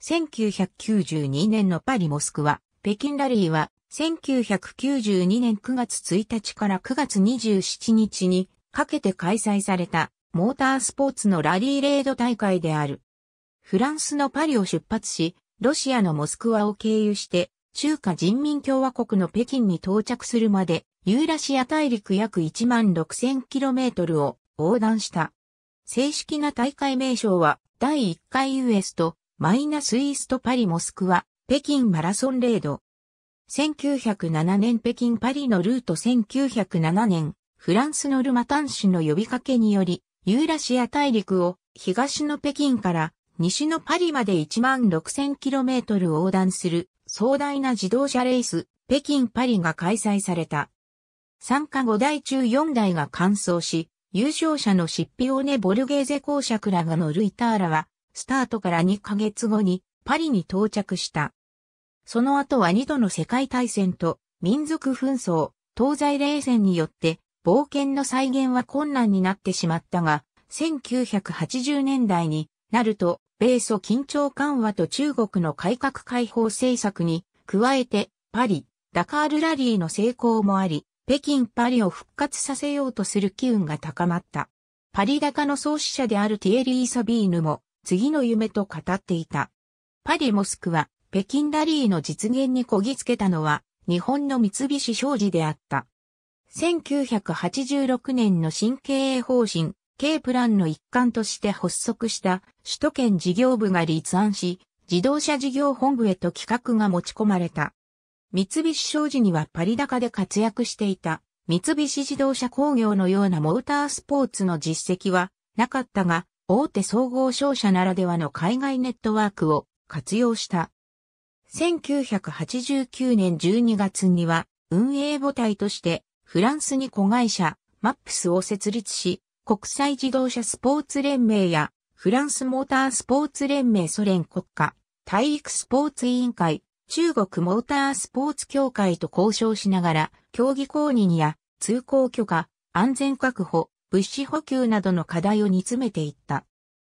1992年のパリ・モスクワ、北京ラリーは、1992年9月1日から9月27日にかけて開催されたモータースポーツのラリーレード大会である。フランスのパリを出発し、ロシアのモスクワを経由して中華人民共和国の北京に到着するまでユーラシア大陸約1万6 0 0 0トルを横断した。正式な大会名称は第1回 US とマイナスイーストパリモスクワ、北京マラソンレード。1907年北京パリのルート1907年、フランスのルマタン氏の呼びかけにより、ユーラシア大陸を東の北京から西のパリまで1 6 0 0 0トル横断する壮大な自動車レース、北京パリが開催された。参加5台中4台が完走し、優勝者のシッピオネ・ボルゲーゼ公爵らが乗るイターラは、スタートから2ヶ月後にパリに到着した。その後は2度の世界大戦と民族紛争、東西冷戦によって冒険の再現は困難になってしまったが、1980年代になると、米ソ緊張緩和と中国の改革開放政策に加えて、パリ、ダカールラリーの成功もあり、北京パリを復活させようとする機運が高まった。パリ高の創始者であるティエリー・サビーヌも、次の夢と語っていた。パリ・モスクは、北京ラリーの実現にこぎつけたのは、日本の三菱商事であった。1986年の新経営方針、K プランの一環として発足した首都圏事業部が立案し、自動車事業本部へと企画が持ち込まれた。三菱商事にはパリ高で活躍していた三菱自動車工業のようなモータースポーツの実績はなかったが、大手総合商社ならではの海外ネットワークを活用した。1989年12月には運営母体としてフランスに子会社マップスを設立し、国際自動車スポーツ連盟やフランスモータースポーツ連盟ソ連国家体育スポーツ委員会中国モータースポーツ協会と交渉しながら競技公認や通行許可、安全確保、物資補給などの課題を煮詰めていった。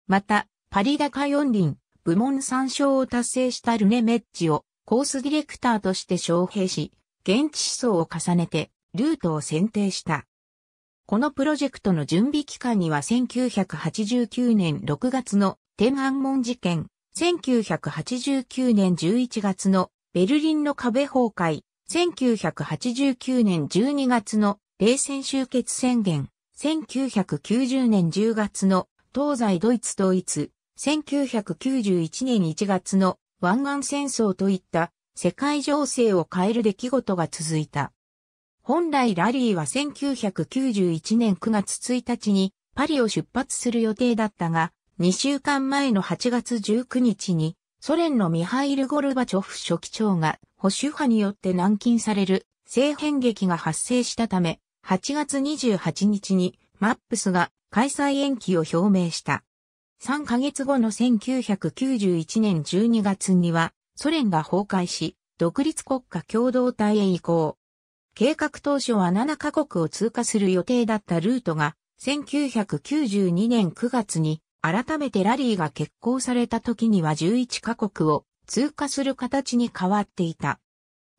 また、パリ高四輪、部門参照を達成したルネ・メッジをコースディレクターとして招聘し、現地思想を重ねてルートを選定した。このプロジェクトの準備期間には1989年6月の天安門事件、1989年11月のベルリンの壁崩壊、1989年12月の冷戦終結宣言、1990年10月の東西ドイツ統一、1991年1月の湾岸戦争といった世界情勢を変える出来事が続いた。本来ラリーは1991年9月1日にパリを出発する予定だったが、2週間前の8月19日にソ連のミハイル・ゴルバチョフ書記長が保守派によって軟禁される性変劇が発生したため、8月28日にマップスが開催延期を表明した。3ヶ月後の1991年12月にはソ連が崩壊し、独立国家共同体へ移行。計画当初は7カ国を通過する予定だったルートが、1992年9月に改めてラリーが決行された時には11カ国を通過する形に変わっていた。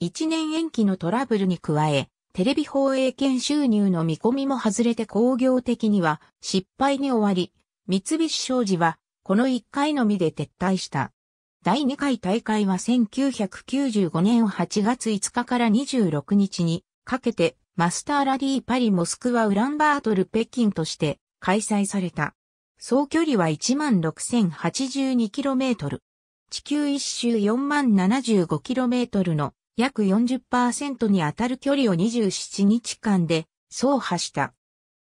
1年延期のトラブルに加え、テレビ放映権収入の見込みも外れて工業的には失敗に終わり、三菱商事はこの1回のみで撤退した。第2回大会は1995年8月5日から26日にかけてマスターラリーパリモスクワウランバートル北京として開催された。総距離は 16,082km。地球一周 40,75km の約40%に当たる距離を27日間で走破した。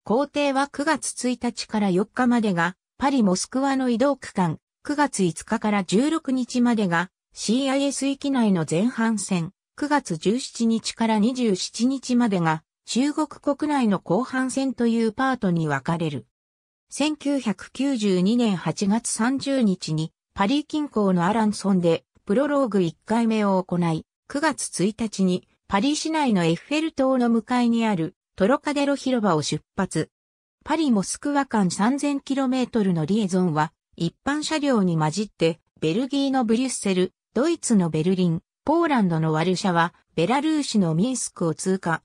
工程は9月1日から4日までがパリ・モスクワの移動区間、9月5日から16日までが CIS 域内の前半戦、9月17日から27日までが中国国内の後半戦というパートに分かれる。1992年8月30日にパリ近郊のアランソンでプロローグ1回目を行い、9月1日にパリ市内のエッフェル塔の向かいにあるトロカデロ広場を出発。パリ・モスクワ間 3000km のリエゾンは一般車両に混じってベルギーのブリュッセル、ドイツのベルリン、ポーランドのワルシャワ、ベラルーシのミンスクを通過。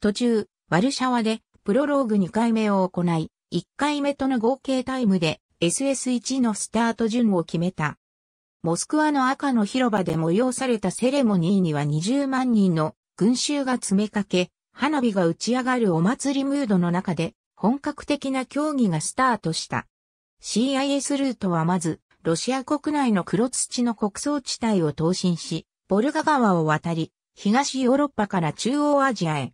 途中、ワルシャワでプロローグ2回目を行い、1回目との合計タイムで SS1 のスタート順を決めた。モスクワの赤の広場で催されたセレモニーには20万人の群衆が詰めかけ、花火が打ち上がるお祭りムードの中で本格的な競技がスタートした。CIS ルートはまず、ロシア国内の黒土の穀倉地帯を投進し、ボルガ川を渡り、東ヨーロッパから中央アジアへ。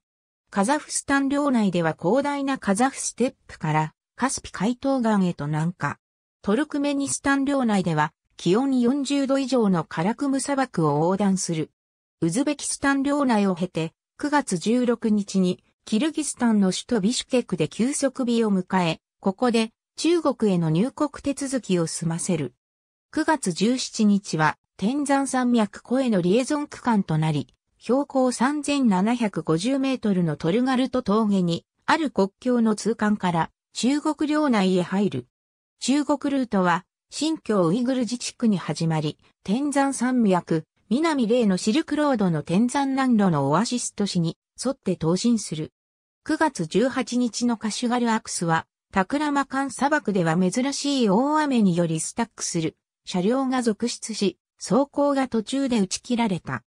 カザフスタン領内では広大なカザフステップからカスピ海東岸へと南下。トルクメニスタン領内では気温40度以上のカラクム砂漠を横断する。ウズベキスタン領内を経て、9月16日に、キルギスタンの首都ビシュケクで休息日を迎え、ここで中国への入国手続きを済ませる。9月17日は天山山脈湖へのリエゾン区間となり、標高3750メートルのトルガルト峠にある国境の通関から中国領内へ入る。中国ルートは新疆ウイグル自治区に始まり、天山山脈、南霊のシルクロードの天山南路のオアシス都市に沿って投進する。9月18日のカシュガルアクスは、タクラマカン砂漠では珍しい大雨によりスタックする車両が続出し、走行が途中で打ち切られた。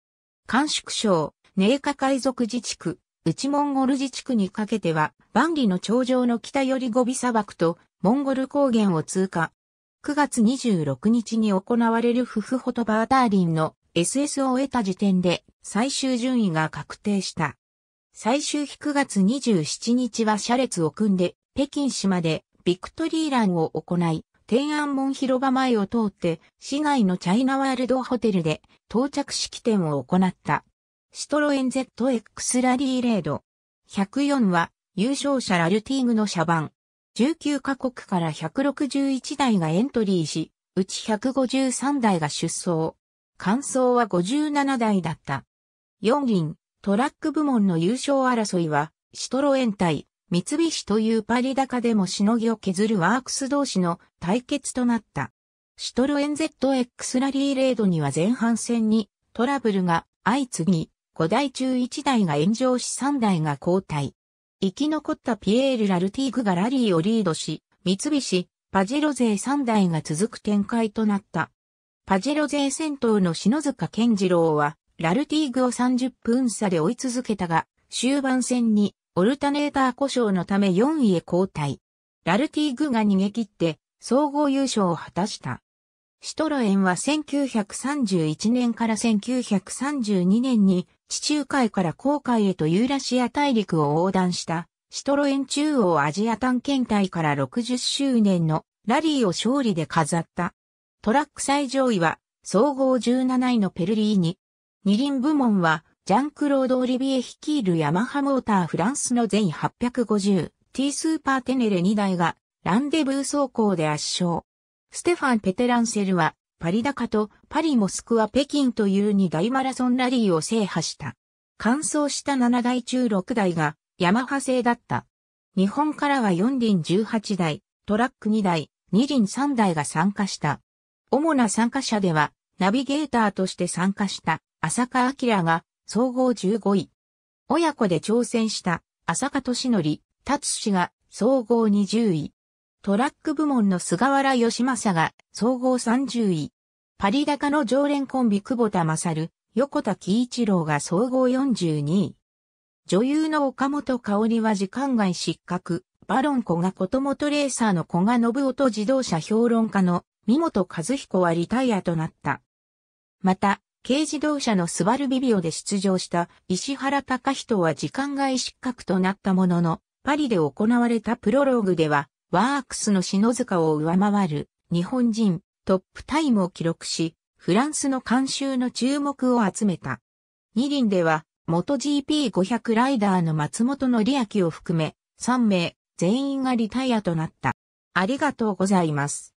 甘粛省、寧夏海賊自治区、内モンゴル自治区にかけては、万里の頂上の北よりゴビ砂漠とモンゴル高原を通過、9月26日に行われるフフホトバーダーリンの SS を得た時点で最終順位が確定した。最終日9月27日は車列を組んで北京市までビクトリーランを行い、天安門広場前を通って市内のチャイナワールドホテルで到着式典を行った。シトロエン ZX ラリーレード104は優勝者ラルティーグの車番19カ国から161台がエントリーし、うち153台が出走。完走は57台だった。4輪、トラック部門の優勝争いは、シトロエン対、三菱というパリ高でもしのぎを削るワークス同士の対決となった。シトロエン ZX ラリーレードには前半戦にトラブルが相次ぎ、5台中1台が炎上し3台が交代。生き残ったピエール・ラルティーグがラリーをリードし、三菱、パジェロ勢3台が続く展開となった。パジェロ勢先頭の篠塚健次郎は、ラルティーグを30分差で追い続けたが、終盤戦にオルタネーター故障のため4位へ交代。ラルティーグが逃げ切って総合優勝を果たした。シトロエンは1931年から1932年に地中海から航海へとユーラシア大陸を横断したシトロエン中央アジア探検隊から60周年のラリーを勝利で飾った。トラック最上位は総合17位のペルリーニ。二輪部門はジャンクロード・オリビエ率いるヤマハモーターフランスの全 850T スーパーテネレ2台がランデブー走行で圧勝。ステファン・ペテランセルはパリ高とパリモスクワ北京という2大マラソンラリーを制覇した。完走した7台中6台がヤマハ製だった。日本からは4輪18台、トラック2台、2輪3台が参加した。主な参加者では、ナビゲーターとして参加した浅香明が総合15位。親子で挑戦した浅香敏則、達氏が総合20位。トラック部門の菅原義正が総合30位。パリ高の常連コンビ久保田勝、横田喜一郎が総合42位。女優の岡本香織は時間外失格、バロン子賀こともトレーサーの古賀信夫と自動車評論家の三本和彦はリタイアとなった。また、軽自動車のスバルビビオで出場した石原隆人は時間外失格となったものの、パリで行われたプロローグでは、ワークスの篠塚を上回る日本人トップタイムを記録し、フランスの監修の注目を集めた。二輪では、元 GP500 ライダーの松本のりあを含め、3名、全員がリタイアとなった。ありがとうございます。